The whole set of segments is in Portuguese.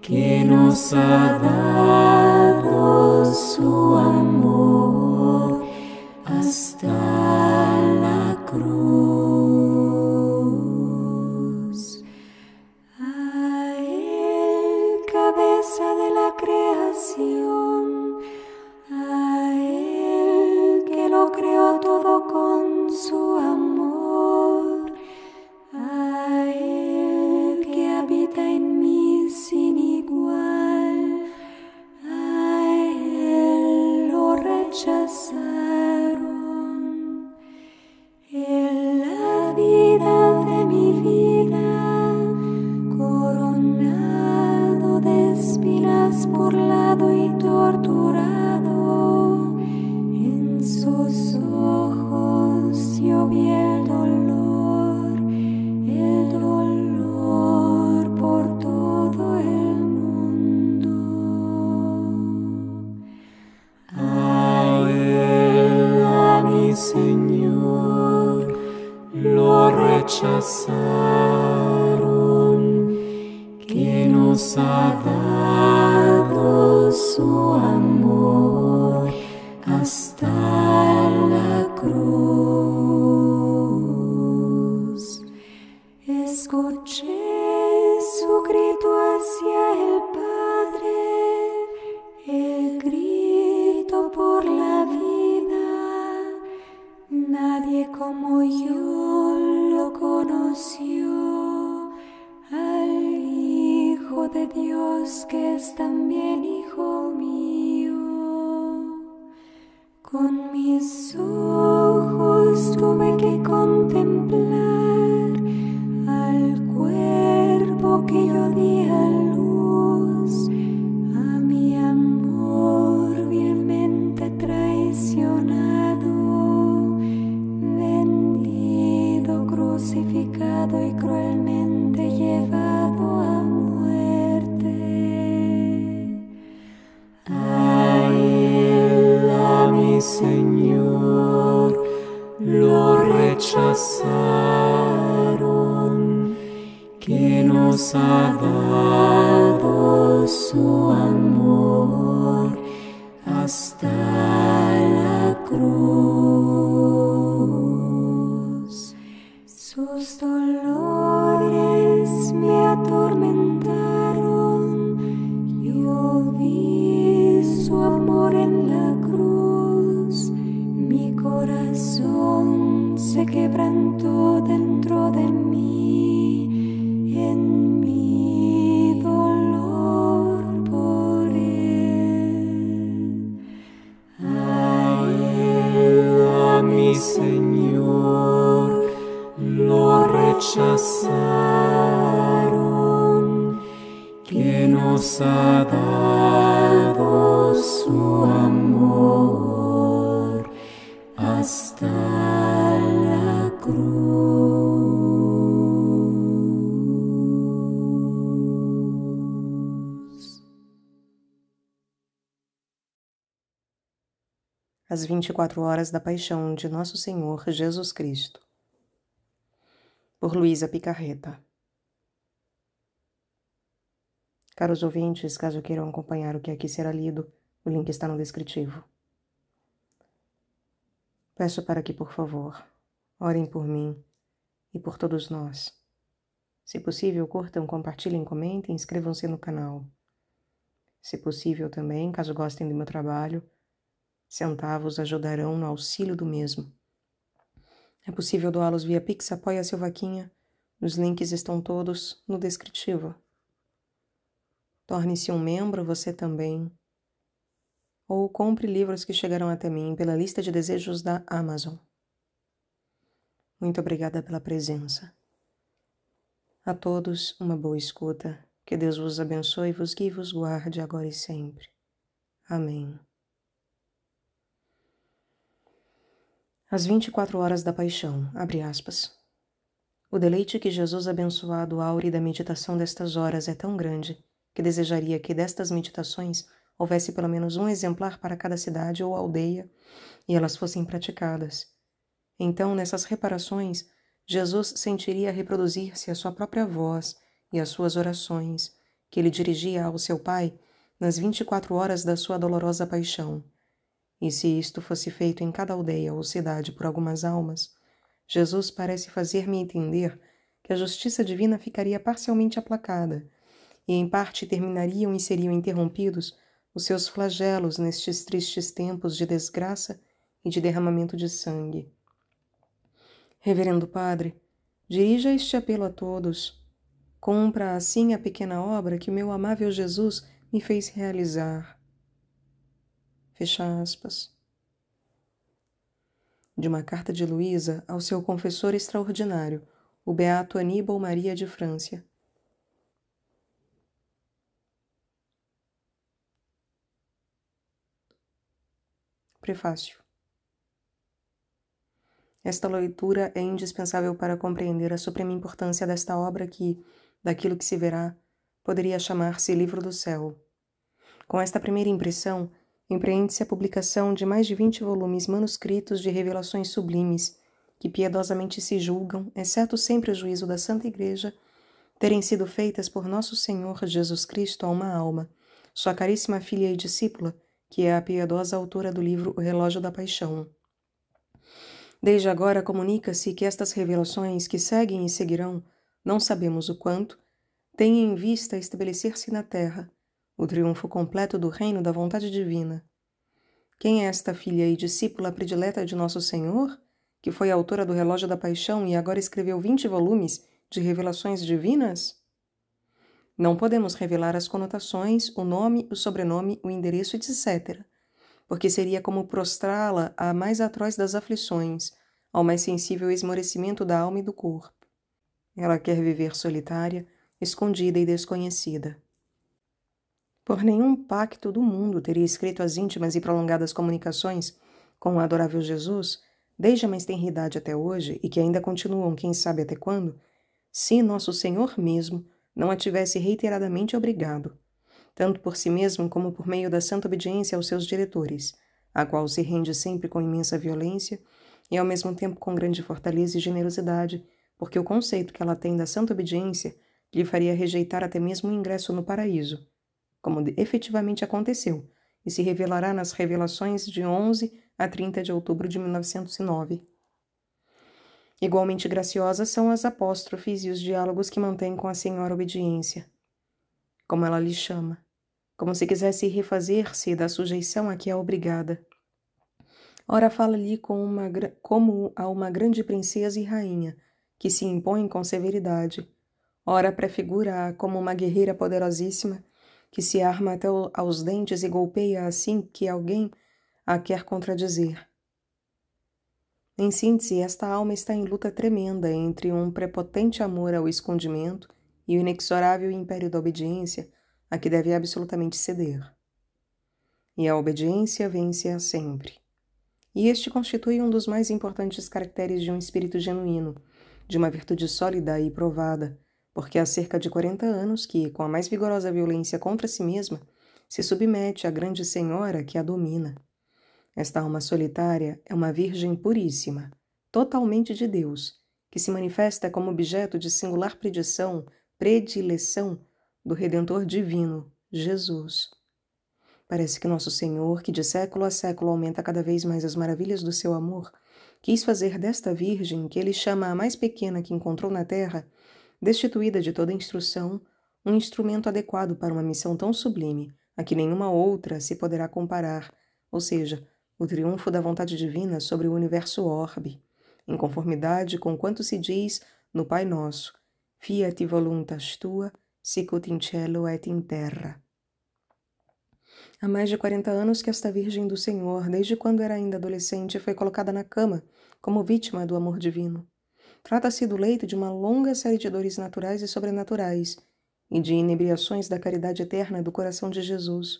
que nos ha dado su amor. Yes. quebranto 24 horas da Paixão de Nosso Senhor Jesus Cristo. Por Luísa Picarreta. Caros ouvintes, caso queiram acompanhar o que aqui será lido, o link está no descritivo. Peço para que, por favor, orem por mim e por todos nós. Se possível, curtam, compartilhem, comentem, inscrevam-se no canal. Se possível também, caso gostem do meu trabalho, Centavos ajudarão no auxílio do mesmo. É possível doá-los via Pix, apoia a seu Os links estão todos no descritivo. Torne-se um membro você também. Ou compre livros que chegarão até mim pela lista de desejos da Amazon. Muito obrigada pela presença. A todos, uma boa escuta. Que Deus vos abençoe, vos guie e vos guarde agora e sempre. Amém. As 24 horas da paixão, abre aspas. O deleite que Jesus abençoado aure da meditação destas horas é tão grande que desejaria que destas meditações houvesse pelo menos um exemplar para cada cidade ou aldeia e elas fossem praticadas. Então, nessas reparações, Jesus sentiria reproduzir-se a sua própria voz e as suas orações que ele dirigia ao seu Pai nas 24 horas da sua dolorosa paixão e se isto fosse feito em cada aldeia ou cidade por algumas almas, Jesus parece fazer-me entender que a justiça divina ficaria parcialmente aplacada, e em parte terminariam e seriam interrompidos os seus flagelos nestes tristes tempos de desgraça e de derramamento de sangue. Reverendo Padre, dirija este apelo a todos. Compra assim a pequena obra que o meu amável Jesus me fez realizar. Fecha aspas. De uma carta de Luísa ao seu confessor extraordinário, o beato Aníbal Maria de França. Prefácio. Esta leitura é indispensável para compreender a suprema importância desta obra que, daquilo que se verá, poderia chamar-se Livro do Céu. Com esta primeira impressão, empreende-se a publicação de mais de vinte volumes manuscritos de revelações sublimes, que piedosamente se julgam, exceto sempre o juízo da Santa Igreja, terem sido feitas por nosso Senhor Jesus Cristo a uma alma, sua caríssima filha e discípula, que é a piedosa autora do livro O Relógio da Paixão. Desde agora comunica-se que estas revelações que seguem e seguirão, não sabemos o quanto, têm em vista estabelecer-se na terra o triunfo completo do reino da vontade divina. Quem é esta filha e discípula predileta de Nosso Senhor, que foi autora do Relógio da Paixão e agora escreveu vinte volumes de revelações divinas? Não podemos revelar as conotações, o nome, o sobrenome, o endereço, etc., porque seria como prostrá-la à mais atroz das aflições, ao mais sensível esmorecimento da alma e do corpo. Ela quer viver solitária, escondida e desconhecida. Por nenhum pacto do mundo teria escrito as íntimas e prolongadas comunicações com o adorável Jesus, desde a mais tenridade até hoje, e que ainda continuam, quem sabe até quando, se nosso Senhor mesmo não a tivesse reiteradamente obrigado, tanto por si mesmo como por meio da santa obediência aos seus diretores, a qual se rende sempre com imensa violência e ao mesmo tempo com grande fortaleza e generosidade, porque o conceito que ela tem da santa obediência lhe faria rejeitar até mesmo o ingresso no paraíso como efetivamente aconteceu, e se revelará nas revelações de 11 a 30 de outubro de 1909. Igualmente graciosas são as apóstrofes e os diálogos que mantém com a senhora obediência, como ela lhe chama, como se quisesse refazer-se da sujeição a que é obrigada. Ora fala-lhe com como a uma grande princesa e rainha, que se impõe com severidade. Ora prefigura-a como uma guerreira poderosíssima, que se arma até aos dentes e golpeia assim que alguém a quer contradizer. Em síntese, esta alma está em luta tremenda entre um prepotente amor ao escondimento e o inexorável império da obediência, a que deve absolutamente ceder. E a obediência vence-a sempre. E este constitui um dos mais importantes caracteres de um espírito genuíno, de uma virtude sólida e provada, porque há cerca de 40 anos que, com a mais vigorosa violência contra si mesma, se submete à grande senhora que a domina. Esta alma solitária é uma virgem puríssima, totalmente de Deus, que se manifesta como objeto de singular predição, predileção do Redentor divino, Jesus. Parece que nosso Senhor, que de século a século aumenta cada vez mais as maravilhas do seu amor, quis fazer desta virgem, que ele chama a mais pequena que encontrou na terra, destituída de toda instrução, um instrumento adequado para uma missão tão sublime, a que nenhuma outra se poderá comparar, ou seja, o triunfo da vontade divina sobre o universo orbe, em conformidade com quanto se diz no Pai Nosso: Fiat voluntas tua, sicut in cielo et in terra. Há mais de 40 anos que esta Virgem do Senhor, desde quando era ainda adolescente, foi colocada na cama como vítima do amor divino. Trata-se do leito de uma longa série de dores naturais e sobrenaturais, e de inebriações da caridade eterna do coração de Jesus.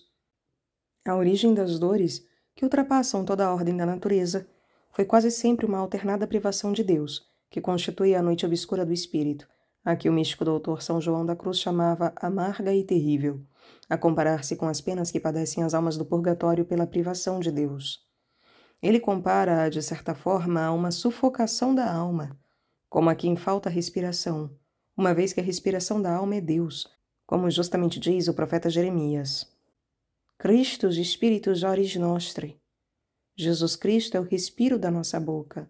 A origem das dores, que ultrapassam toda a ordem da natureza, foi quase sempre uma alternada privação de Deus, que constitui a noite obscura do espírito, a que o místico doutor São João da Cruz chamava amarga e terrível, a comparar-se com as penas que padecem as almas do purgatório pela privação de Deus. Ele compara-a, de certa forma, a uma sufocação da alma, como a quem falta a respiração, uma vez que a respiração da alma é Deus, como justamente diz o profeta Jeremias. Cristo, Spiritus Joris Nostri. Jesus Cristo é o respiro da nossa boca.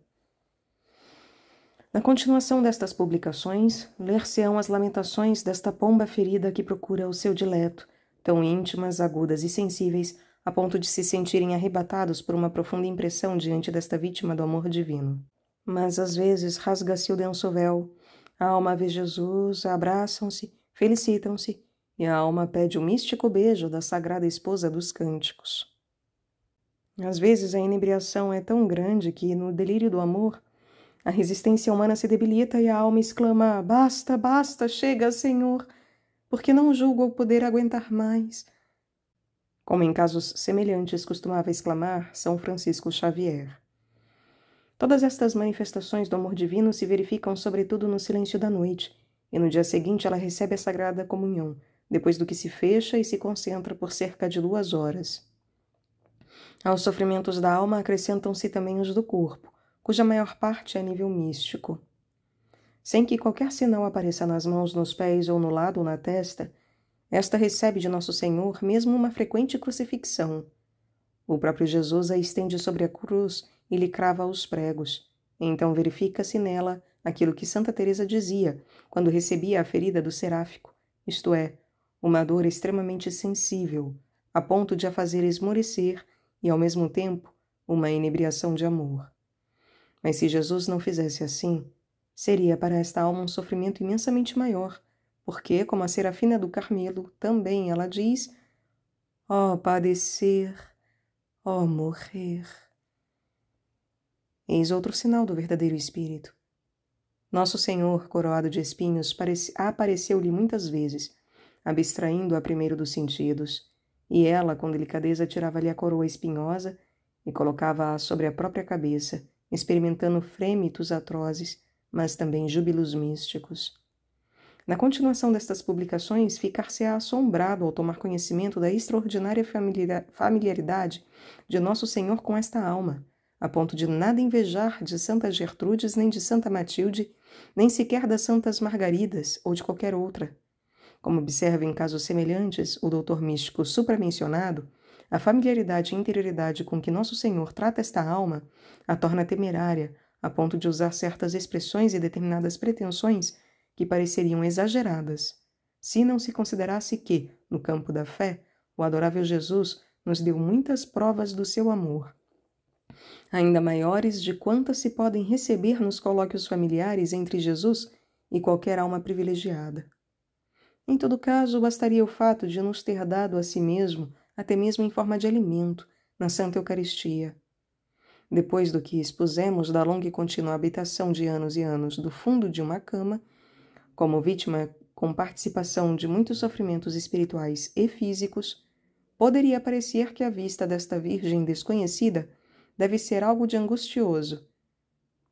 Na continuação destas publicações, ler-se-ão as lamentações desta pomba ferida que procura o seu dileto, tão íntimas, agudas e sensíveis, a ponto de se sentirem arrebatados por uma profunda impressão diante desta vítima do amor divino mas às vezes rasga-se o denso véu, A alma vê Jesus, abraçam-se, felicitam-se, e a alma pede o místico beijo da sagrada esposa dos cânticos. Às vezes a inebriação é tão grande que, no delírio do amor, a resistência humana se debilita e a alma exclama: Basta, basta, chega, Senhor, porque não julgo poder aguentar mais. Como em casos semelhantes costumava exclamar São Francisco Xavier. Todas estas manifestações do amor divino se verificam sobretudo no silêncio da noite, e no dia seguinte ela recebe a Sagrada Comunhão, depois do que se fecha e se concentra por cerca de duas horas. Aos sofrimentos da alma acrescentam-se também os do corpo, cuja maior parte é nível místico. Sem que qualquer sinal apareça nas mãos, nos pés ou no lado ou na testa, esta recebe de Nosso Senhor mesmo uma frequente crucifixão. O próprio Jesus a estende sobre a cruz e lhe crava os pregos. Então verifica-se nela aquilo que Santa Teresa dizia quando recebia a ferida do seráfico, isto é, uma dor extremamente sensível, a ponto de a fazer esmorecer e ao mesmo tempo uma inebriação de amor. Mas se Jesus não fizesse assim, seria para esta alma um sofrimento imensamente maior, porque, como a Serafina do Carmelo também ela diz, ó oh, padecer, ó oh, morrer. Eis outro sinal do verdadeiro Espírito. Nosso Senhor, coroado de espinhos, apareceu-lhe muitas vezes, abstraindo-a primeiro dos sentidos, e ela, com delicadeza, tirava-lhe a coroa espinhosa e colocava-a sobre a própria cabeça, experimentando frêmitos atrozes, mas também júbilos místicos. Na continuação destas publicações, ficar-se-á assombrado ao tomar conhecimento da extraordinária familiaridade de Nosso Senhor com esta alma, a ponto de nada invejar de Santa Gertrudes nem de Santa Matilde, nem sequer das Santas Margaridas ou de qualquer outra. Como observa em casos semelhantes o doutor místico supramencionado, a familiaridade e interioridade com que Nosso Senhor trata esta alma a torna temerária, a ponto de usar certas expressões e determinadas pretensões que pareceriam exageradas, se não se considerasse que, no campo da fé, o adorável Jesus nos deu muitas provas do seu amor ainda maiores de quantas se podem receber nos colóquios familiares entre Jesus e qualquer alma privilegiada. Em todo caso, bastaria o fato de nos ter dado a si mesmo, até mesmo em forma de alimento, na Santa Eucaristia. Depois do que expusemos da longa e contínua habitação de anos e anos do fundo de uma cama, como vítima com participação de muitos sofrimentos espirituais e físicos, poderia parecer que a vista desta Virgem desconhecida deve ser algo de angustioso.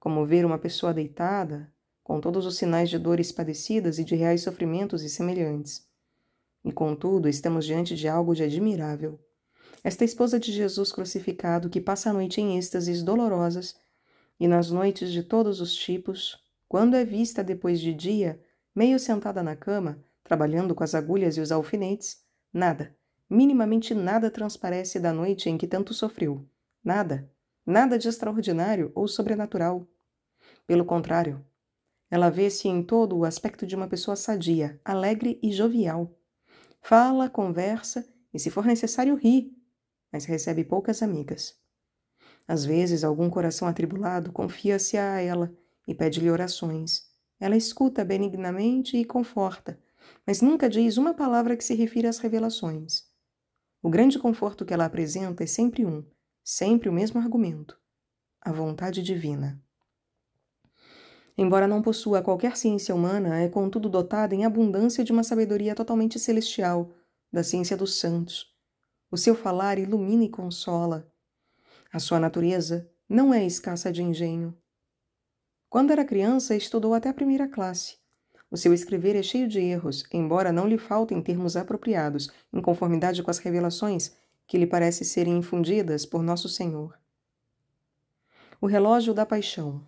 Como ver uma pessoa deitada, com todos os sinais de dores padecidas e de reais sofrimentos e semelhantes. E contudo, estamos diante de algo de admirável. Esta esposa de Jesus crucificado que passa a noite em êxtases dolorosas e nas noites de todos os tipos, quando é vista depois de dia, meio sentada na cama, trabalhando com as agulhas e os alfinetes, nada, minimamente nada transparece da noite em que tanto sofreu. Nada nada de extraordinário ou sobrenatural. Pelo contrário, ela vê-se em todo o aspecto de uma pessoa sadia, alegre e jovial. Fala, conversa e, se for necessário, ri, mas recebe poucas amigas. Às vezes, algum coração atribulado confia-se a ela e pede-lhe orações. Ela escuta benignamente e conforta, mas nunca diz uma palavra que se refira às revelações. O grande conforto que ela apresenta é sempre um: Sempre o mesmo argumento: a vontade divina. Embora não possua qualquer ciência humana, é contudo dotada em abundância de uma sabedoria totalmente celestial, da ciência dos santos. O seu falar ilumina e consola. A sua natureza não é escassa de engenho. Quando era criança, estudou até a primeira classe. O seu escrever é cheio de erros, embora não lhe faltem termos apropriados, em conformidade com as revelações que lhe parece serem infundidas por Nosso Senhor. O relógio da paixão.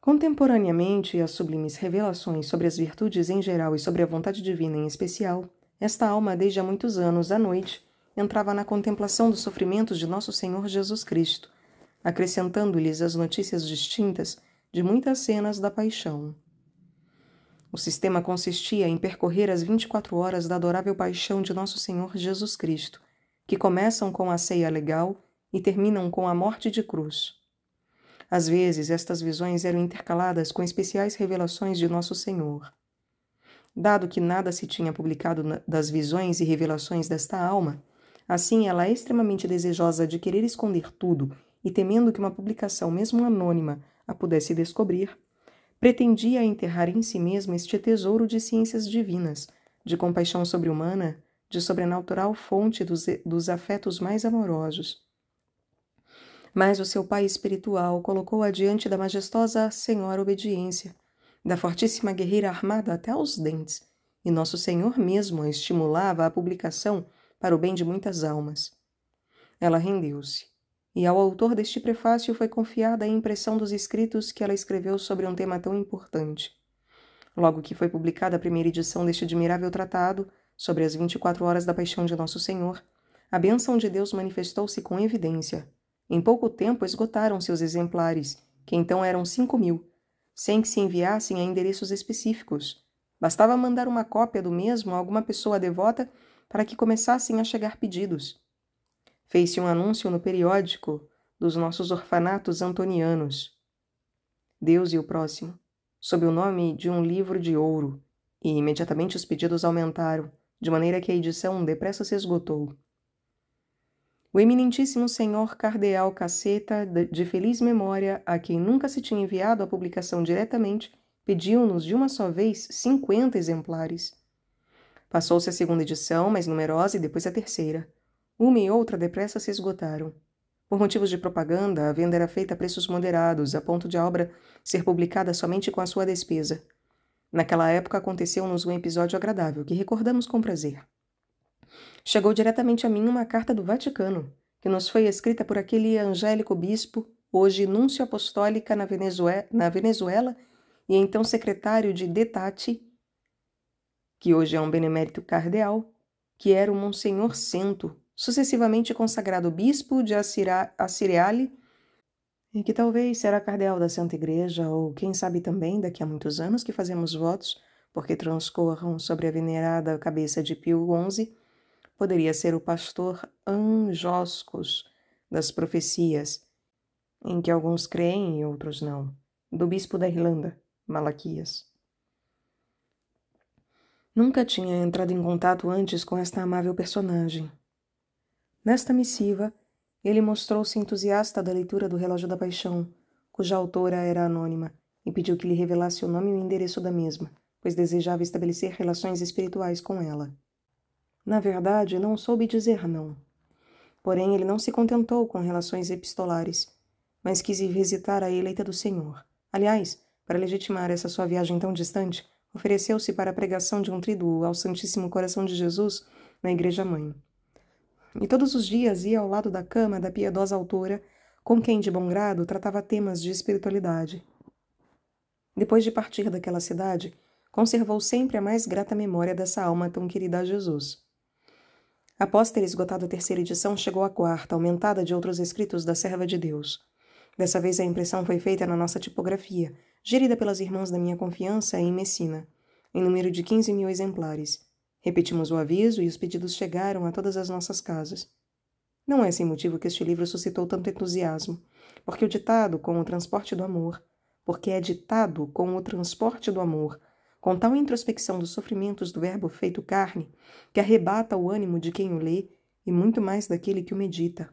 Contemporaneamente às sublimes revelações sobre as virtudes em geral e sobre a vontade divina em especial, esta alma, desde há muitos anos à noite, entrava na contemplação dos sofrimentos de Nosso Senhor Jesus Cristo, acrescentando-lhes as notícias distintas de muitas cenas da paixão. O sistema consistia em percorrer as 24 horas da adorável paixão de Nosso Senhor Jesus Cristo, que começam com a ceia legal e terminam com a morte de cruz. Às vezes, estas visões eram intercaladas com especiais revelações de Nosso Senhor. Dado que nada se tinha publicado das visões e revelações desta alma, assim ela é extremamente desejosa de querer esconder tudo e temendo que uma publicação, mesmo anônima, a pudesse descobrir, pretendia enterrar em si mesmo este tesouro de ciências divinas, de compaixão sobre-humana, de sobrenatural fonte dos, dos afetos mais amorosos. Mas o seu pai espiritual colocou-a diante da majestosa Senhora Obediência, da fortíssima guerreira armada até aos dentes, e Nosso Senhor mesmo a estimulava à publicação para o bem de muitas almas. Ela rendeu-se e ao autor deste prefácio foi confiada a impressão dos escritos que ela escreveu sobre um tema tão importante. Logo que foi publicada a primeira edição deste admirável tratado, sobre as 24 horas da paixão de Nosso Senhor, a bênção de Deus manifestou-se com evidência. Em pouco tempo esgotaram-se os exemplares, que então eram cinco mil, sem que se enviassem a endereços específicos. Bastava mandar uma cópia do mesmo a alguma pessoa devota para que começassem a chegar pedidos. Fez-se um anúncio no periódico dos nossos orfanatos antonianos. Deus e o Próximo, sob o nome de um livro de ouro, e imediatamente os pedidos aumentaram, de maneira que a edição depressa se esgotou. O eminentíssimo senhor Cardeal Caceta, de feliz memória, a quem nunca se tinha enviado a publicação diretamente, pediu-nos de uma só vez cinquenta exemplares. Passou-se a segunda edição, mais numerosa, e depois a terceira. Uma e outra depressa se esgotaram. Por motivos de propaganda, a venda era feita a preços moderados, a ponto de a obra ser publicada somente com a sua despesa. Naquela época aconteceu-nos um episódio agradável que recordamos com prazer. Chegou diretamente a mim uma carta do Vaticano, que nos foi escrita por aquele angélico bispo, hoje núncio apostólica na Venezuela, na Venezuela e então secretário de Detati, que hoje é um benemérito cardeal, que era o Monsenhor Cento, sucessivamente consagrado bispo de Assireale, e que talvez será cardeal da Santa Igreja, ou quem sabe também, daqui a muitos anos que fazemos votos, porque transcorram sobre a venerada cabeça de Pio XI, poderia ser o pastor Anjoscos das Profecias, em que alguns creem e outros não, do bispo da Irlanda, Malaquias. Nunca tinha entrado em contato antes com esta amável personagem, Nesta missiva, ele mostrou-se entusiasta da leitura do Relógio da Paixão, cuja autora era anônima, e pediu que lhe revelasse o nome e o endereço da mesma, pois desejava estabelecer relações espirituais com ela. Na verdade, não soube dizer não. Porém, ele não se contentou com relações epistolares, mas quis ir visitar a eleita do Senhor. Aliás, para legitimar essa sua viagem tão distante, ofereceu-se para a pregação de um tríduo ao Santíssimo Coração de Jesus na Igreja Mãe. E todos os dias ia ao lado da cama da piedosa autora, com quem de bom grado tratava temas de espiritualidade. Depois de partir daquela cidade, conservou sempre a mais grata memória dessa alma tão querida a Jesus. Após ter esgotado a terceira edição, chegou a quarta, aumentada de outros escritos da Serva de Deus. Dessa vez a impressão foi feita na nossa tipografia, gerida pelas irmãs da minha confiança em Messina, em número de 15 mil exemplares, Repetimos o aviso e os pedidos chegaram a todas as nossas casas. Não é sem motivo que este livro suscitou tanto entusiasmo, porque o ditado com o transporte do amor, porque é ditado com o transporte do amor, com tal introspecção dos sofrimentos do verbo feito carne, que arrebata o ânimo de quem o lê e muito mais daquele que o medita.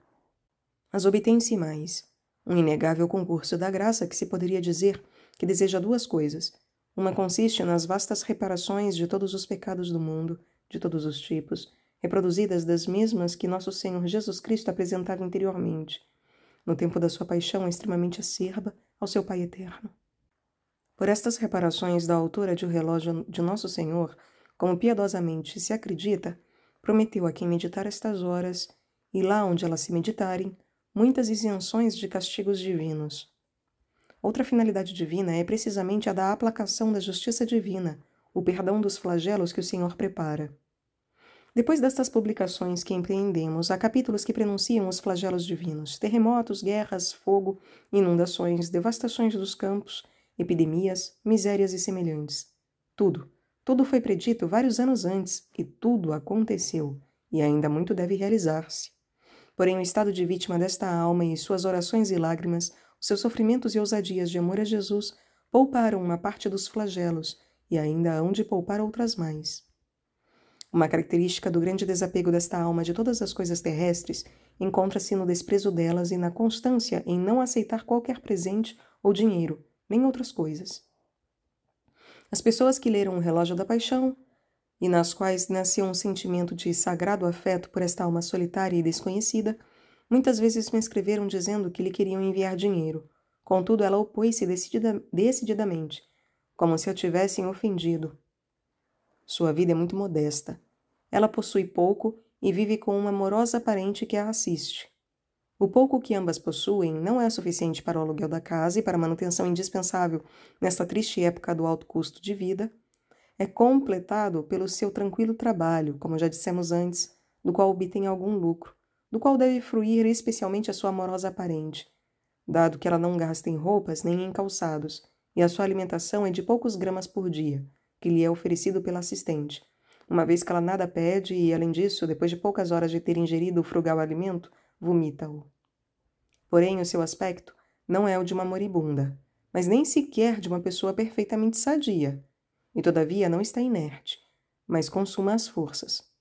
Mas obtém-se mais um inegável concurso da graça que se poderia dizer que deseja duas coisas: uma consiste nas vastas reparações de todos os pecados do mundo, de todos os tipos, reproduzidas das mesmas que nosso Senhor Jesus Cristo apresentava interiormente, no tempo da sua paixão extremamente acerba ao seu Pai eterno. Por estas reparações da altura de O Relógio de Nosso Senhor, como piedosamente se acredita, prometeu a quem meditar estas horas, e lá onde elas se meditarem, muitas isenções de castigos divinos. Outra finalidade divina é precisamente a da aplacação da justiça divina, o perdão dos flagelos que o Senhor prepara. Depois destas publicações que empreendemos, há capítulos que prenunciam os flagelos divinos: terremotos, guerras, fogo, inundações, devastações dos campos, epidemias, misérias e semelhantes. Tudo, tudo foi predito vários anos antes e tudo aconteceu, e ainda muito deve realizar-se. Porém, o estado de vítima desta alma e suas orações e lágrimas seus sofrimentos e ousadias de amor a Jesus pouparam uma parte dos flagelos e ainda hão de poupar outras mais. Uma característica do grande desapego desta alma de todas as coisas terrestres encontra-se no desprezo delas e na constância em não aceitar qualquer presente ou dinheiro, nem outras coisas. As pessoas que leram O Relógio da Paixão e nas quais nasceu um sentimento de sagrado afeto por esta alma solitária e desconhecida Muitas vezes me escreveram dizendo que lhe queriam enviar dinheiro. Contudo, ela opôs-se decidida, decididamente, como se a tivessem ofendido. Sua vida é muito modesta. Ela possui pouco e vive com uma amorosa parente que a assiste. O pouco que ambas possuem não é suficiente para o aluguel da casa e para a manutenção indispensável nesta triste época do alto custo de vida. É completado pelo seu tranquilo trabalho, como já dissemos antes, do qual obtém algum lucro do qual deve fruir especialmente a sua amorosa parente, dado que ela não gasta em roupas nem em calçados, e a sua alimentação é de poucos gramas por dia, que lhe é oferecido pela assistente, uma vez que ela nada pede e, além disso, depois de poucas horas de ter ingerido o frugal alimento, vomita-o. Porém, o seu aspecto não é o de uma moribunda, mas nem sequer de uma pessoa perfeitamente sadia, e todavia não está inerte, mas consuma as forças.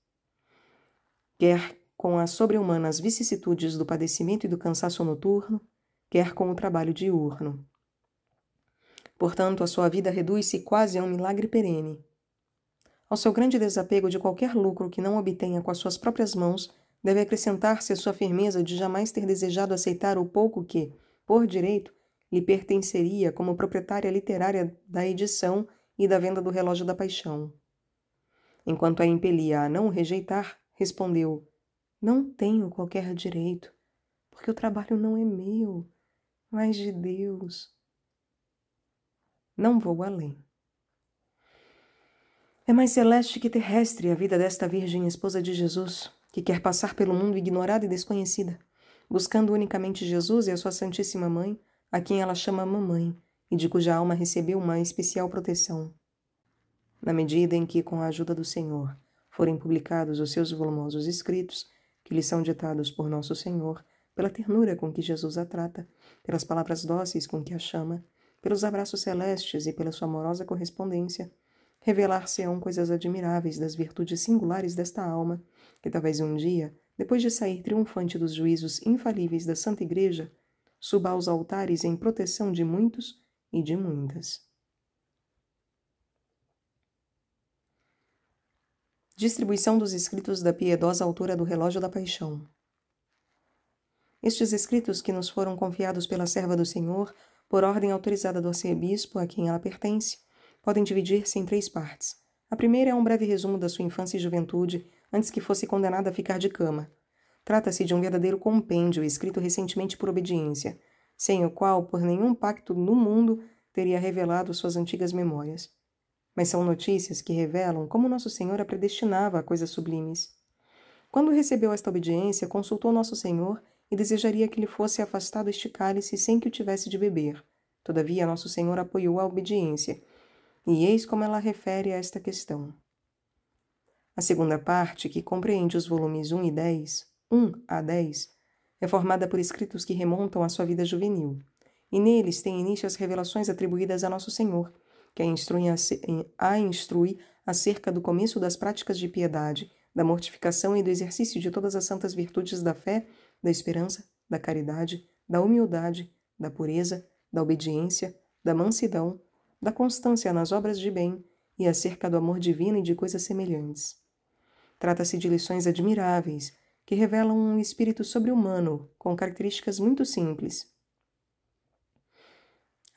Quer com as sobre-humanas vicissitudes do padecimento e do cansaço noturno, quer com o trabalho diurno. Portanto, a sua vida reduz-se quase a um milagre perene. Ao seu grande desapego de qualquer lucro que não obtenha com as suas próprias mãos, deve acrescentar-se a sua firmeza de jamais ter desejado aceitar o pouco que, por direito, lhe pertenceria como proprietária literária da edição e da venda do Relógio da Paixão. Enquanto a impelia a não rejeitar, respondeu: não tenho qualquer direito, porque o trabalho não é meu, mas de Deus. Não vou além. É mais celeste que terrestre a vida desta Virgem Esposa de Jesus, que quer passar pelo mundo ignorada e desconhecida, buscando unicamente Jesus e a Sua Santíssima Mãe, a quem ela chama Mamãe e de cuja alma recebeu uma especial proteção. Na medida em que, com a ajuda do Senhor, forem publicados os seus volumosos escritos, que lhe são ditados por nosso Senhor, pela ternura com que Jesus a trata, pelas palavras dóceis com que a chama, pelos abraços celestes e pela sua amorosa correspondência, revelar-se-ão coisas admiráveis das virtudes singulares desta alma, que talvez um dia, depois de sair triunfante dos juízos infalíveis da Santa Igreja, suba aos altares em proteção de muitos e de muitas. Distribuição dos escritos da piedosa autora do Relógio da Paixão. Estes escritos que nos foram confiados pela serva do Senhor, por ordem autorizada do arcebispo a quem ela pertence, podem dividir-se em três partes. A primeira é um breve resumo da sua infância e juventude, antes que fosse condenada a ficar de cama. Trata-se de um verdadeiro compêndio escrito recentemente por obediência, sem o qual, por nenhum pacto no mundo, teria revelado suas antigas memórias mas são notícias que revelam como Nosso Senhor a predestinava a coisas sublimes. Quando recebeu esta obediência, consultou Nosso Senhor e desejaria que lhe fosse afastado este cálice sem que o tivesse de beber. Todavia, Nosso Senhor apoiou a obediência, e eis como ela refere a esta questão. A segunda parte, que compreende os volumes 1 e 10, 1 a 10, é formada por escritos que remontam à sua vida juvenil, e neles tem início as revelações atribuídas a Nosso Senhor que a instrui, a instrui acerca do começo das práticas de piedade, da mortificação e do exercício de todas as santas virtudes da fé, da esperança, da caridade, da humildade, da pureza, da obediência, da mansidão, da constância nas obras de bem e acerca do amor divino e de coisas semelhantes. Trata-se de lições admiráveis que revelam um espírito sobre-humano com características muito simples.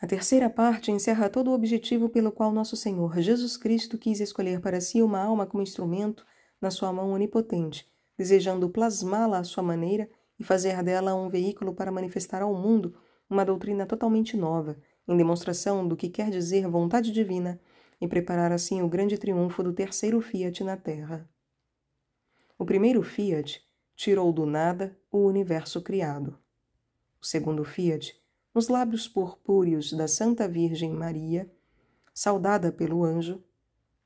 A terceira parte encerra todo o objetivo pelo qual nosso Senhor Jesus Cristo quis escolher para si uma alma como instrumento na sua mão onipotente, desejando plasmá-la à sua maneira e fazer dela um veículo para manifestar ao mundo uma doutrina totalmente nova, em demonstração do que quer dizer vontade divina, e preparar assim o grande triunfo do terceiro Fiat na Terra. O primeiro Fiat tirou do nada o universo criado. O segundo Fiat nos lábios purpúreos da Santa Virgem Maria, saudada pelo anjo,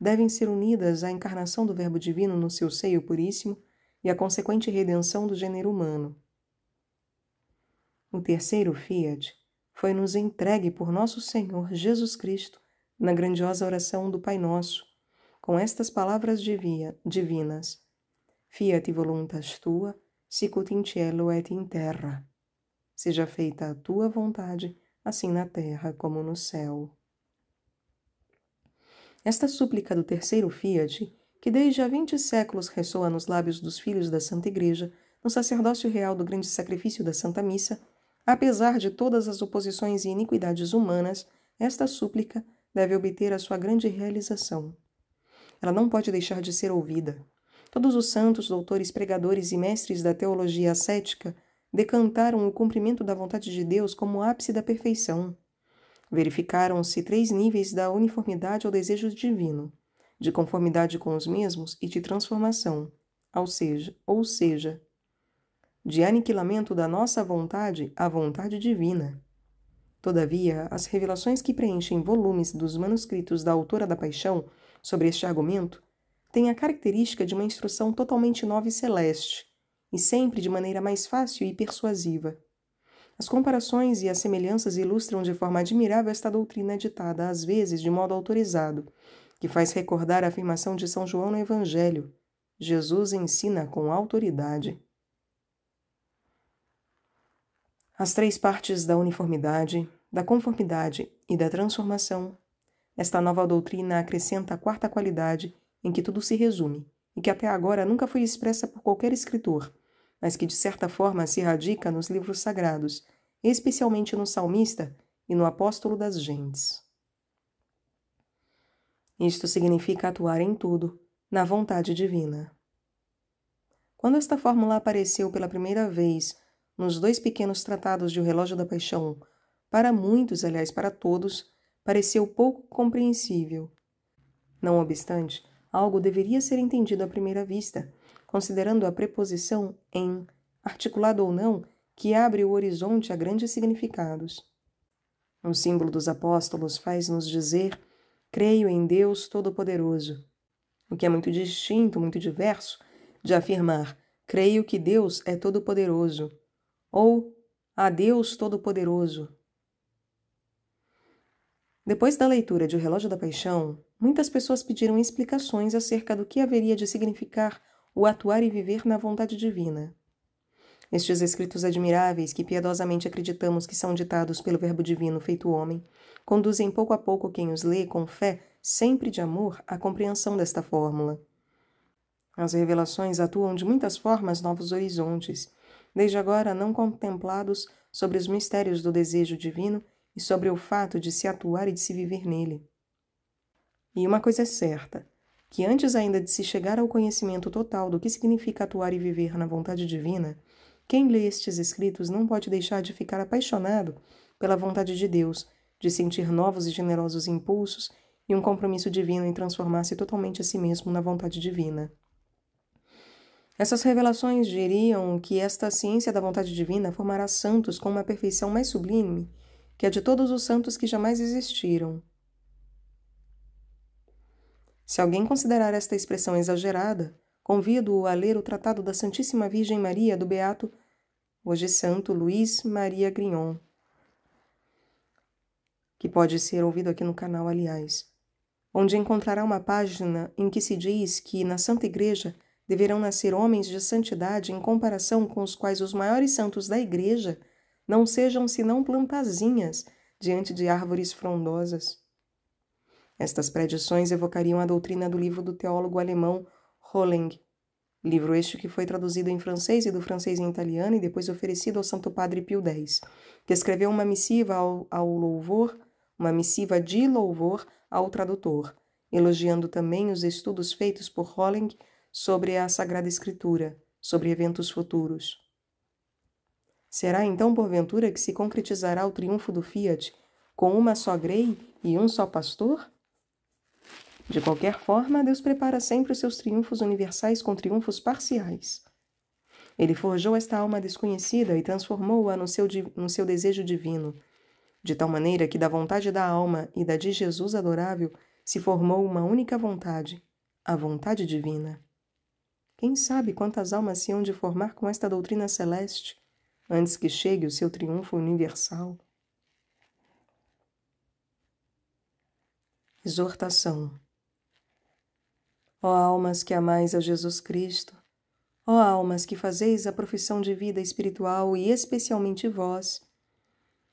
devem ser unidas à encarnação do Verbo Divino no seu seio puríssimo e à consequente redenção do gênero humano. O terceiro fiat foi nos entregue por nosso Senhor Jesus Cristo na grandiosa oração do Pai Nosso, com estas palavras divia, divinas: Fiat voluntas tua, sicut in cielo et in terra. Seja feita a tua vontade, assim na terra como no céu. Esta súplica do terceiro Fiat, que desde há vinte séculos ressoa nos lábios dos filhos da Santa Igreja, no sacerdócio real do grande sacrifício da Santa Missa, apesar de todas as oposições e iniquidades humanas, esta súplica deve obter a sua grande realização. Ela não pode deixar de ser ouvida. Todos os santos, doutores, pregadores e mestres da teologia ascética decantaram o cumprimento da vontade de Deus como ápice da perfeição. Verificaram-se três níveis da uniformidade ao desejo divino, de conformidade com os mesmos e de transformação, ou seja, ou seja, de aniquilamento da nossa vontade à vontade divina. Todavia, as revelações que preenchem volumes dos manuscritos da autora da Paixão sobre este argumento têm a característica de uma instrução totalmente nova e celeste, e sempre de maneira mais fácil e persuasiva. As comparações e as semelhanças ilustram de forma admirável esta doutrina ditada, às vezes de modo autorizado, que faz recordar a afirmação de São João no Evangelho: Jesus ensina com autoridade. As três partes da uniformidade, da conformidade e da transformação. Esta nova doutrina acrescenta a quarta qualidade em que tudo se resume e que até agora nunca foi expressa por qualquer escritor, mas que de certa forma se radica nos livros sagrados, especialmente no salmista e no apóstolo das gentes. Isto significa atuar em tudo, na vontade divina. Quando esta fórmula apareceu pela primeira vez nos dois pequenos tratados de O Relógio da Paixão, para muitos, aliás, para todos, pareceu pouco compreensível. Não obstante, algo deveria ser entendido à primeira vista, considerando a preposição em, articulado ou não, que abre o horizonte a grandes significados. O símbolo dos apóstolos faz-nos dizer: creio em Deus Todo-Poderoso, o que é muito distinto, muito diverso de afirmar: creio que Deus é todo-poderoso ou a Deus Todo-Poderoso. Depois da leitura de O Relógio da Paixão, muitas pessoas pediram explicações acerca do que haveria de significar o atuar e viver na vontade divina. Estes escritos admiráveis, que piedosamente acreditamos que são ditados pelo Verbo Divino feito homem, conduzem pouco a pouco quem os lê com fé, sempre de amor, à compreensão desta fórmula. As revelações atuam de muitas formas novos horizontes, desde agora não contemplados sobre os mistérios do desejo divino e sobre o fato de se atuar e de se viver nele. E uma coisa é certa: que antes ainda de se chegar ao conhecimento total do que significa atuar e viver na vontade divina, quem lê estes escritos não pode deixar de ficar apaixonado pela vontade de Deus, de sentir novos e generosos impulsos e um compromisso divino em transformar-se totalmente a si mesmo na vontade divina. Essas revelações diriam que esta ciência da vontade divina formará santos com uma perfeição mais sublime que a de todos os santos que jamais existiram. Se alguém considerar esta expressão exagerada, convido-o a ler o Tratado da Santíssima Virgem Maria do Beato, hoje santo Luiz Maria Grignon, que pode ser ouvido aqui no canal, aliás, onde encontrará uma página em que se diz que na Santa Igreja deverão nascer homens de santidade em comparação com os quais os maiores santos da Igreja não sejam senão plantazinhas diante de árvores frondosas. Estas predições evocariam a doutrina do livro do teólogo alemão Holling, livro este que foi traduzido em francês e do francês em italiano e depois oferecido ao Santo Padre Pio X, que escreveu uma missiva ao, ao louvor, uma missiva de louvor ao tradutor, elogiando também os estudos feitos por Holling sobre a Sagrada Escritura, sobre eventos futuros. Será então porventura que se concretizará o triunfo do Fiat com uma só grei e um só pastor? De qualquer forma, Deus prepara sempre os seus triunfos universais com triunfos parciais. Ele forjou esta alma desconhecida e transformou-a no seu, no seu desejo divino, de tal maneira que da vontade da alma e da de Jesus adorável se formou uma única vontade, a vontade divina. Quem sabe quantas almas se hão de formar com esta doutrina celeste antes que chegue o seu triunfo universal? Exortação Ó almas que amais a Jesus Cristo, ó almas que fazeis a profissão de vida espiritual e especialmente vós,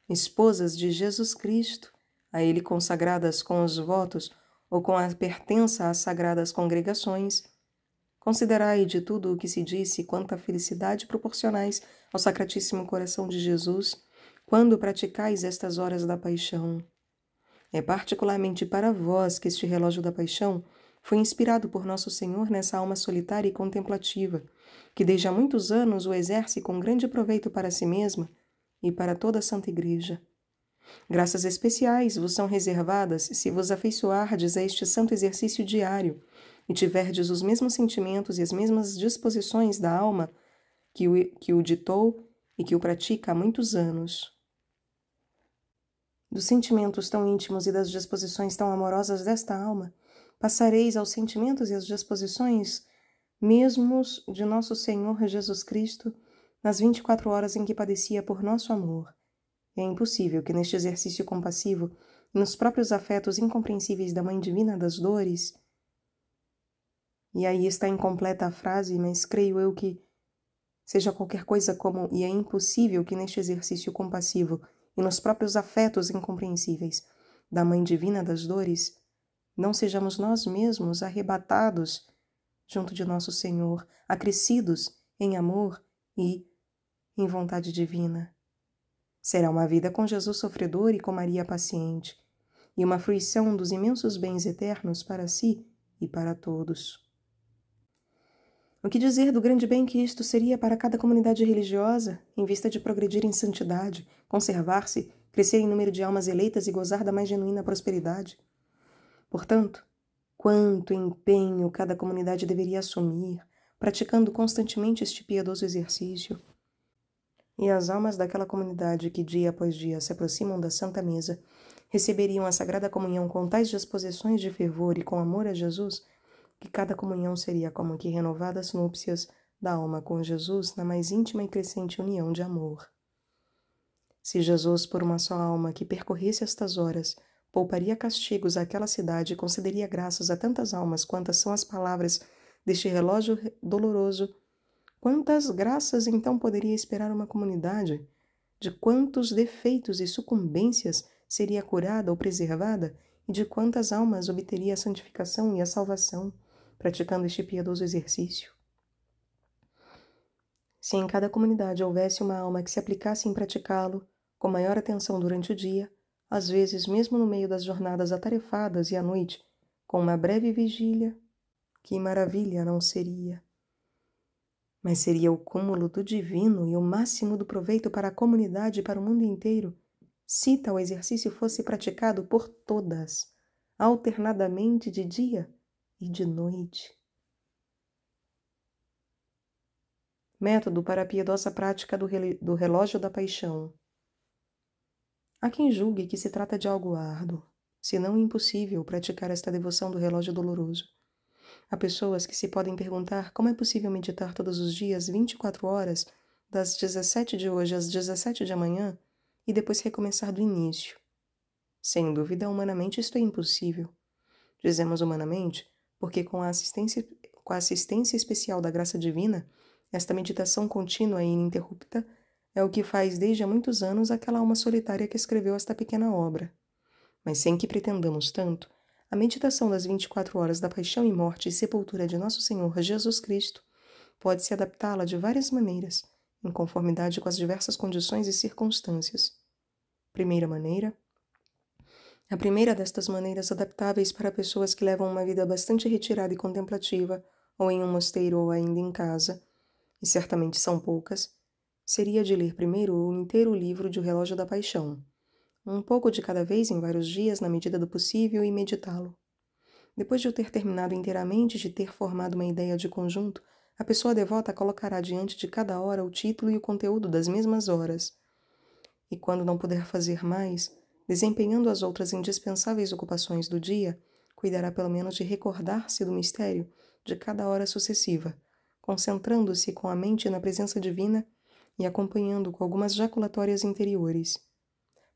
esposas de Jesus Cristo, a ele consagradas com os votos ou com a pertença às sagradas congregações, considerai de tudo o que se disse quanta felicidade proporcionais ao Sacratíssimo Coração de Jesus quando praticais estas horas da paixão. É particularmente para vós que este relógio da paixão foi inspirado por Nosso Senhor nessa alma solitária e contemplativa, que desde há muitos anos o exerce com grande proveito para si mesma e para toda a Santa Igreja. Graças especiais vos são reservadas se vos afeiçoardes a este santo exercício diário e tiverdes os mesmos sentimentos e as mesmas disposições da alma que o, que o ditou e que o pratica há muitos anos. Dos sentimentos tão íntimos e das disposições tão amorosas desta alma, passareis aos sentimentos e às disposições mesmos de nosso Senhor Jesus Cristo nas 24 horas em que padecia por nosso amor. É impossível que neste exercício compassivo, nos próprios afetos incompreensíveis da Mãe Divina das Dores, e aí está incompleta a frase, mas creio eu que seja qualquer coisa como e é impossível que neste exercício compassivo e nos próprios afetos incompreensíveis da Mãe Divina das Dores não sejamos nós mesmos arrebatados junto de nosso Senhor, acrescidos em amor e em vontade divina. Será uma vida com Jesus sofredor e com Maria paciente, e uma fruição dos imensos bens eternos para si e para todos. O que dizer do grande bem que isto seria para cada comunidade religiosa, em vista de progredir em santidade, conservar-se, crescer em número de almas eleitas e gozar da mais genuína prosperidade? Portanto, quanto empenho cada comunidade deveria assumir, praticando constantemente este piedoso exercício. E as almas daquela comunidade que dia após dia se aproximam da Santa Mesa receberiam a Sagrada Comunhão com tais disposições de fervor e com amor a Jesus, que cada comunhão seria como que renovadas núpcias da alma com Jesus na mais íntima e crescente união de amor. Se Jesus, por uma só alma que percorresse estas horas, pouparia castigos àquela cidade e concederia graças a tantas almas quantas são as palavras deste relógio doloroso. Quantas graças então poderia esperar uma comunidade? De quantos defeitos e sucumbências seria curada ou preservada? E de quantas almas obteria a santificação e a salvação praticando este piedoso exercício? Se em cada comunidade houvesse uma alma que se aplicasse em praticá-lo com maior atenção durante o dia, às vezes mesmo no meio das jornadas atarefadas e à noite, com uma breve vigília, que maravilha não seria! Mas seria o cúmulo do divino e o máximo do proveito para a comunidade e para o mundo inteiro se tal exercício fosse praticado por todas, alternadamente de dia e de noite. Método para a piedosa prática do, relógio da paixão. Há quem julgue que se trata de algo árduo, se não impossível, praticar esta devoção do relógio doloroso. Há pessoas que se podem perguntar como é possível meditar todos os dias 24 horas, das 17 de hoje às 17 de amanhã, e depois recomeçar do início. Sem dúvida, humanamente isto é impossível. Dizemos humanamente porque, com a assistência, com a assistência especial da graça divina, esta meditação contínua e ininterrupta é o que faz desde há muitos anos aquela alma solitária que escreveu esta pequena obra. Mas sem que pretendamos tanto, a meditação das 24 horas da paixão e morte e sepultura de Nosso Senhor Jesus Cristo pode-se adaptá-la de várias maneiras, em conformidade com as diversas condições e circunstâncias. Primeira maneira. A primeira destas maneiras adaptáveis para pessoas que levam uma vida bastante retirada e contemplativa, ou em um mosteiro ou ainda em casa, e certamente são poucas, seria de ler primeiro o inteiro livro de O Relógio da Paixão, um pouco de cada vez em vários dias, na medida do possível, e meditá-lo. Depois de o ter terminado inteiramente, de ter formado uma ideia de conjunto, a pessoa devota colocará diante de cada hora o título e o conteúdo das mesmas horas. E quando não puder fazer mais, desempenhando as outras indispensáveis ocupações do dia, cuidará pelo menos de recordar-se do mistério de cada hora sucessiva, concentrando-se com a mente na presença divina e acompanhando com algumas jaculatórias interiores.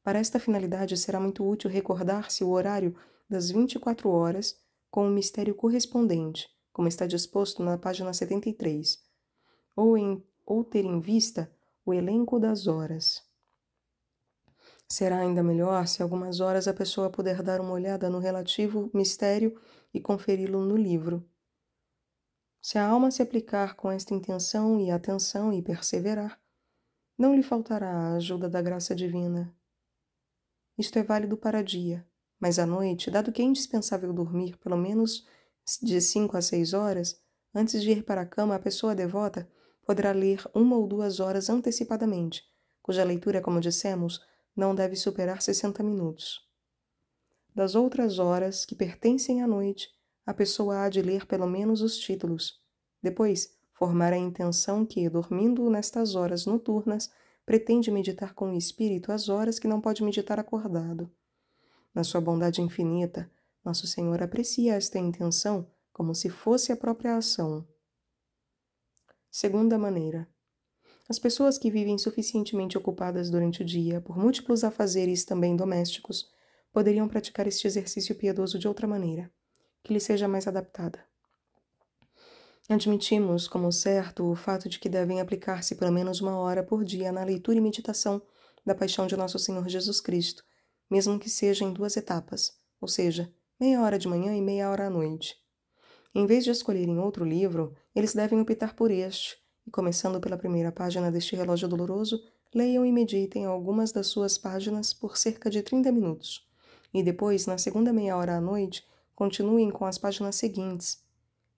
Para esta finalidade será muito útil recordar-se o horário das 24 horas com o mistério correspondente, como está disposto na página 73, ou, em, ou ter em vista o elenco das horas. Será ainda melhor se algumas horas a pessoa puder dar uma olhada no relativo mistério e conferi-lo no livro. Se a alma se aplicar com esta intenção e atenção e perseverar, não lhe faltará a ajuda da graça divina. Isto é válido para dia, mas à noite, dado que é indispensável dormir pelo menos de cinco a seis horas, antes de ir para a cama, a pessoa devota poderá ler uma ou duas horas antecipadamente, cuja leitura, como dissemos, não deve superar 60 minutos. Das outras horas que pertencem à noite, a pessoa há de ler pelo menos os títulos. Depois, formar a intenção que, dormindo nestas horas noturnas, pretende meditar com o espírito as horas que não pode meditar acordado. Na sua bondade infinita, nosso Senhor aprecia esta intenção como se fosse a própria ação. Segunda maneira. As pessoas que vivem suficientemente ocupadas durante o dia por múltiplos afazeres também domésticos poderiam praticar este exercício piedoso de outra maneira, que lhe seja mais adaptada. Admitimos como certo o fato de que devem aplicar-se pelo menos uma hora por dia na leitura e meditação da paixão de nosso Senhor Jesus Cristo, mesmo que seja em duas etapas, ou seja, meia hora de manhã e meia hora à noite. Em vez de escolherem outro livro, eles devem optar por este, e começando pela primeira página deste relógio doloroso, leiam e meditem algumas das suas páginas por cerca de 30 minutos. E depois, na segunda meia hora à noite, continuem com as páginas seguintes,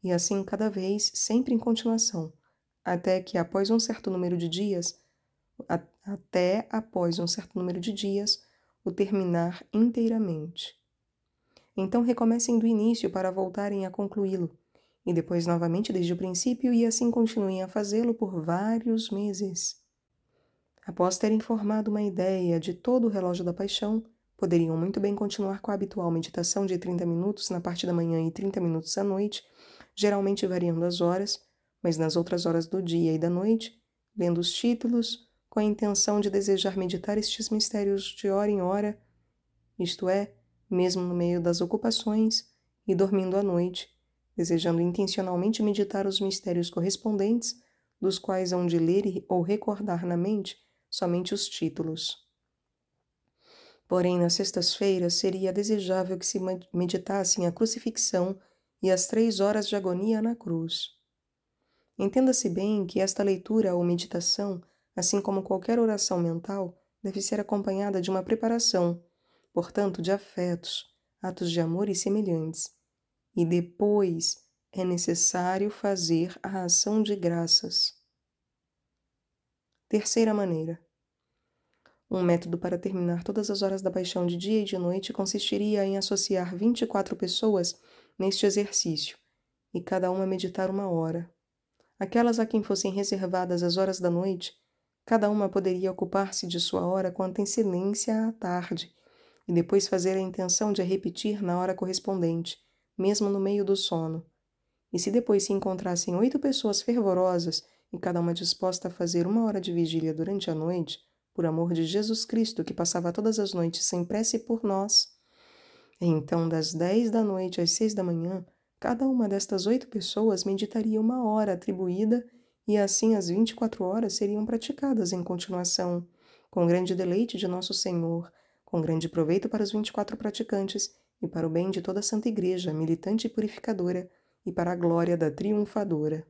e assim cada vez, sempre em continuação, até que após um certo número de dias, a, até após um certo número de dias, o terminar inteiramente. Então recomecem do início para voltarem a concluí-lo, e depois novamente desde o princípio e assim continuem a fazê-lo por vários meses. Após terem formado uma ideia de todo o relógio da paixão, poderiam muito bem continuar com a habitual meditação de 30 minutos na parte da manhã e 30 minutos à noite, geralmente variando as horas, mas nas outras horas do dia e da noite, lendo os títulos, com a intenção de desejar meditar estes mistérios de hora em hora, isto é, mesmo no meio das ocupações e dormindo à noite, desejando intencionalmente meditar os mistérios correspondentes, dos quais hão de ler ou recordar na mente somente os títulos. Porém, nas sextas-feiras seria desejável que se meditassem a crucifixão e as três horas de agonia na cruz. Entenda-se bem que esta leitura ou meditação, assim como qualquer oração mental, deve ser acompanhada de uma preparação, portanto, de afetos, atos de amor e semelhantes. E depois é necessário fazer a ação de graças. Terceira maneira. Um método para terminar todas as horas da paixão de dia e de noite consistiria em associar 24 pessoas neste exercício, e cada uma meditar uma hora. Aquelas a quem fossem reservadas as horas da noite, cada uma poderia ocupar-se de sua hora com silêncio à tarde, e depois fazer a intenção de a repetir na hora correspondente, mesmo no meio do sono. E se depois se encontrassem oito pessoas fervorosas e cada uma disposta a fazer uma hora de vigília durante a noite, por amor de Jesus Cristo que passava todas as noites sem prece por nós, então, das dez da noite às seis da manhã, cada uma destas oito pessoas meditaria uma hora atribuída e assim as 24 horas seriam praticadas em continuação, com grande deleite de Nosso Senhor, com grande proveito para os 24 praticantes e para o bem de toda a Santa Igreja, militante e purificadora, e para a glória da triunfadora.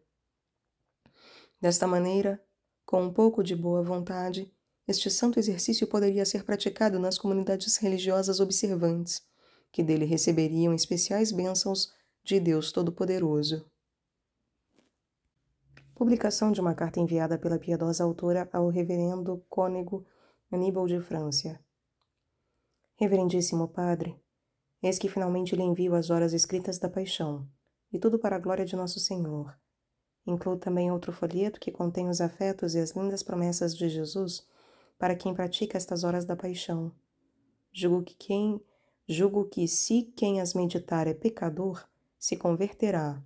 Desta maneira, com um pouco de boa vontade, este santo exercício poderia ser praticado nas comunidades religiosas observantes, que dele receberiam especiais bênçãos de Deus Todo-Poderoso. Publicação de uma carta enviada pela piedosa autora ao reverendo cônego Aníbal de França. Reverendíssimo Padre, eis que finalmente lhe envio as horas escritas da paixão, e tudo para a glória de Nosso Senhor. Incluo também outro folheto que contém os afetos e as lindas promessas de Jesus para quem pratica estas horas da paixão. Julgo que quem julgo que se quem as meditar é pecador, se converterá.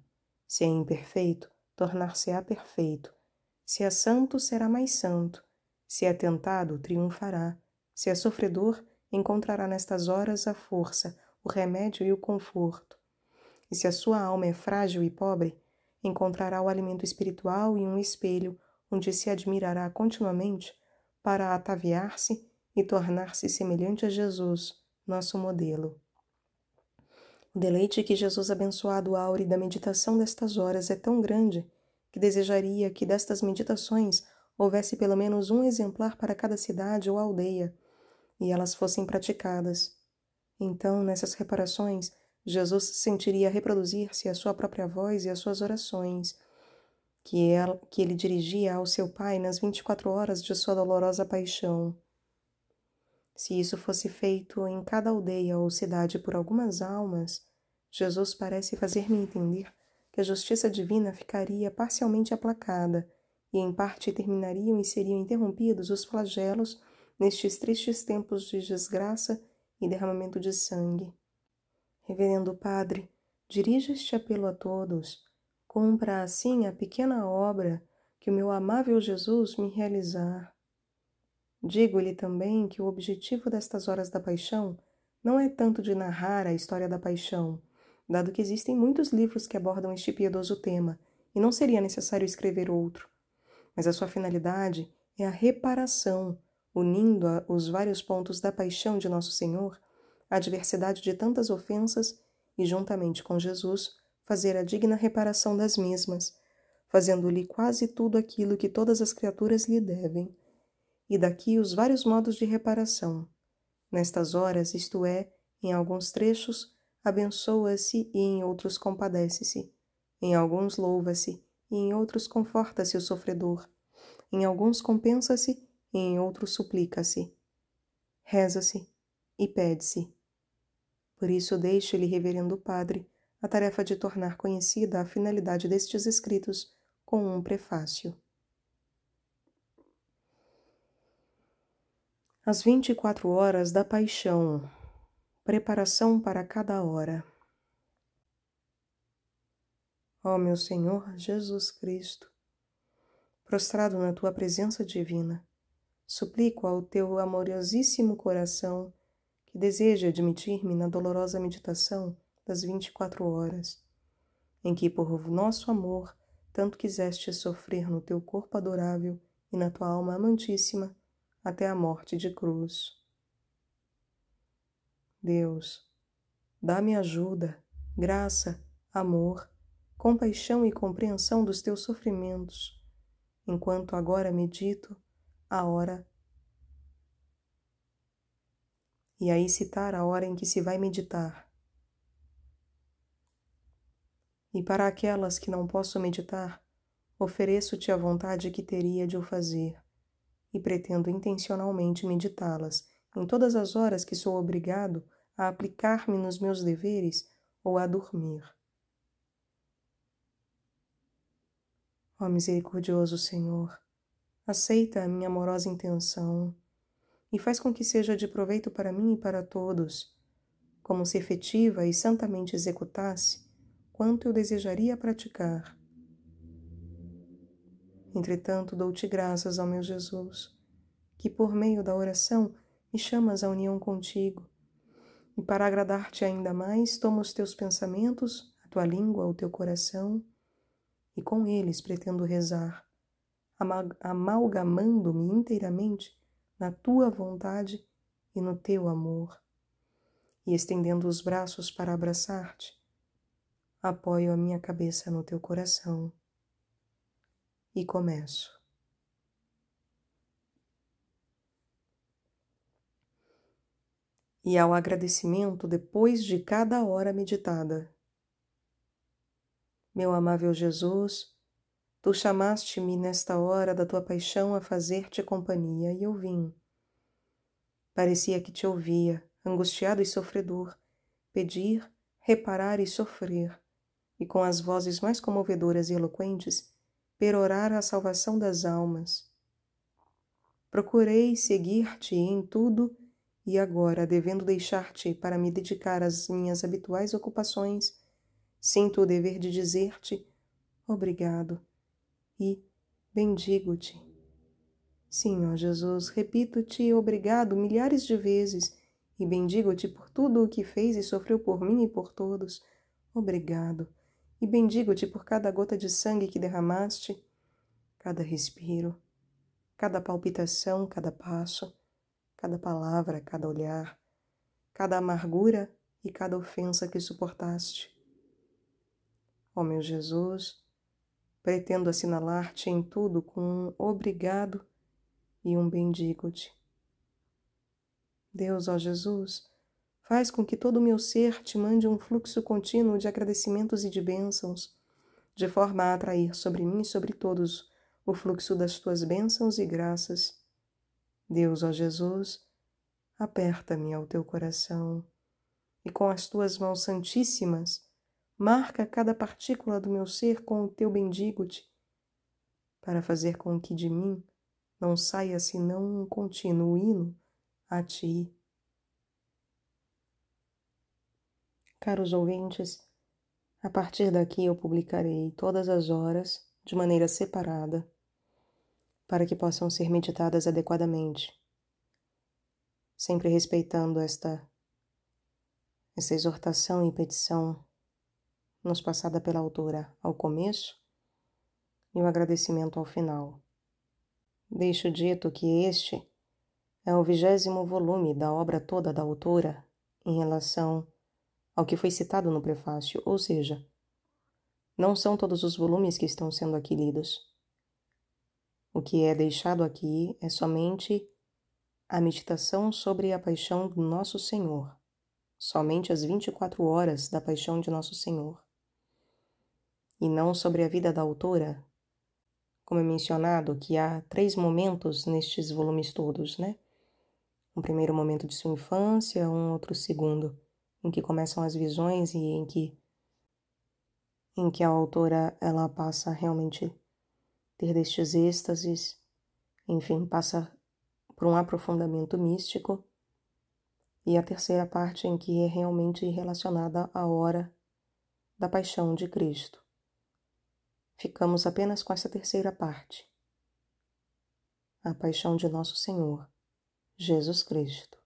Se é imperfeito, tornar-se-á perfeito. Se é santo, será mais santo. Se é tentado, triunfará. Se é sofredor, encontrará nestas horas a força, o remédio e o conforto. E se a sua alma é frágil e pobre, encontrará o alimento espiritual e um espelho onde se admirará continuamente para ataviar-se e tornar-se semelhante a Jesus nosso modelo. O deleite que Jesus abençoado aure da meditação destas horas é tão grande que desejaria que destas meditações houvesse pelo menos um exemplar para cada cidade ou aldeia e elas fossem praticadas. Então, nessas reparações, Jesus sentiria reproduzir-se a sua própria voz e as suas orações, que, ele dirigia ao seu Pai nas 24 horas de sua dolorosa paixão. Se isso fosse feito em cada aldeia ou cidade por algumas almas, Jesus parece fazer-me entender que a justiça divina ficaria parcialmente aplacada e em parte terminariam e seriam interrompidos os flagelos nestes tristes tempos de desgraça e derramamento de sangue. Reverendo Padre, dirija este apelo a todos. Compra assim a pequena obra que o meu amável Jesus me realizar. Digo-lhe também que o objetivo destas horas da paixão não é tanto de narrar a história da paixão, dado que existem muitos livros que abordam este piedoso tema, e não seria necessário escrever outro. Mas a sua finalidade é a reparação, unindo a os vários pontos da paixão de Nosso Senhor à diversidade de tantas ofensas e, juntamente com Jesus, fazer a digna reparação das mesmas, fazendo-lhe quase tudo aquilo que todas as criaturas lhe devem e daqui os vários modos de reparação. Nestas horas, isto é, em alguns trechos, abençoa-se e em outros compadece-se. Em alguns louva-se e em outros conforta-se o sofredor. Em alguns compensa-se e em outros suplica-se. Reza-se e pede-se. Por isso deixo-lhe, reverendo padre, a tarefa de tornar conhecida a finalidade destes escritos com um prefácio. As 24 horas da paixão. Preparação para cada hora. Ó oh, meu Senhor Jesus Cristo, prostrado na tua presença divina, suplico ao teu amorosíssimo coração que deseja admitir-me na dolorosa meditação das 24 horas, em que por nosso amor tanto quiseste sofrer no teu corpo adorável e na tua alma amantíssima até a morte de cruz. Deus, dá-me ajuda, graça, amor, compaixão e compreensão dos teus sofrimentos, enquanto agora medito a hora. E aí citar a hora em que se vai meditar. E para aquelas que não posso meditar, ofereço-te a vontade que teria de o fazer e pretendo intencionalmente meditá-las em todas as horas que sou obrigado a aplicar-me nos meus deveres ou a dormir. Ó oh, misericordioso Senhor, aceita a minha amorosa intenção e faz com que seja de proveito para mim e para todos, como se efetiva e santamente executasse quanto eu desejaria praticar Entretanto, dou-te graças, ó meu Jesus, que por meio da oração me chamas à união contigo. E para agradar-te ainda mais, tomo os teus pensamentos, a tua língua, o teu coração, e com eles pretendo rezar, amalgamando-me inteiramente na tua vontade e no teu amor. E estendendo os braços para abraçar-te, apoio a minha cabeça no teu coração e começo. E ao agradecimento depois de cada hora meditada. Meu amável Jesus, tu chamaste-me nesta hora da tua paixão a fazer-te companhia e eu vim. Parecia que te ouvia, angustiado e sofredor, pedir, reparar e sofrer, e com as vozes mais comovedoras e eloquentes, perorar a salvação das almas. Procurei seguir-te em tudo e agora, devendo deixar-te para me dedicar às minhas habituais ocupações, sinto o dever de dizer-te obrigado e bendigo-te. Sim, ó Jesus, repito-te obrigado milhares de vezes e bendigo-te por tudo o que fez e sofreu por mim e por todos. Obrigado e bendigo-te por cada gota de sangue que derramaste, cada respiro, cada palpitação, cada passo, cada palavra, cada olhar, cada amargura e cada ofensa que suportaste. Ó meu Jesus, pretendo assinalar-te em tudo com um obrigado e um bendigo-te. Deus, ó Jesus, Faz com que todo o meu ser te mande um fluxo contínuo de agradecimentos e de bênçãos, de forma a atrair sobre mim e sobre todos o fluxo das tuas bênçãos e graças. Deus, ó Jesus, aperta-me ao teu coração e com as tuas mãos santíssimas, marca cada partícula do meu ser com o teu bendigo-te, para fazer com que de mim não saia senão um contínuo hino a ti Caros ouvintes, a partir daqui eu publicarei todas as horas de maneira separada para que possam ser meditadas adequadamente, sempre respeitando esta essa exortação e petição nos passada pela autora ao começo e o agradecimento ao final. Deixo dito que este é o vigésimo volume da obra toda da autora em relação ao que foi citado no prefácio, ou seja, não são todos os volumes que estão sendo aqui lidos. O que é deixado aqui é somente a meditação sobre a paixão do nosso Senhor, somente as 24 horas da paixão de nosso Senhor, e não sobre a vida da autora. Como é mencionado, que há três momentos nestes volumes todos, né? Um primeiro momento de sua infância, um outro segundo em que começam as visões e em que em que a autora ela passa realmente ter destes êxtases, enfim, passa por um aprofundamento místico. E a terceira parte em que é realmente relacionada à hora da paixão de Cristo. Ficamos apenas com essa terceira parte. A paixão de nosso Senhor, Jesus Cristo.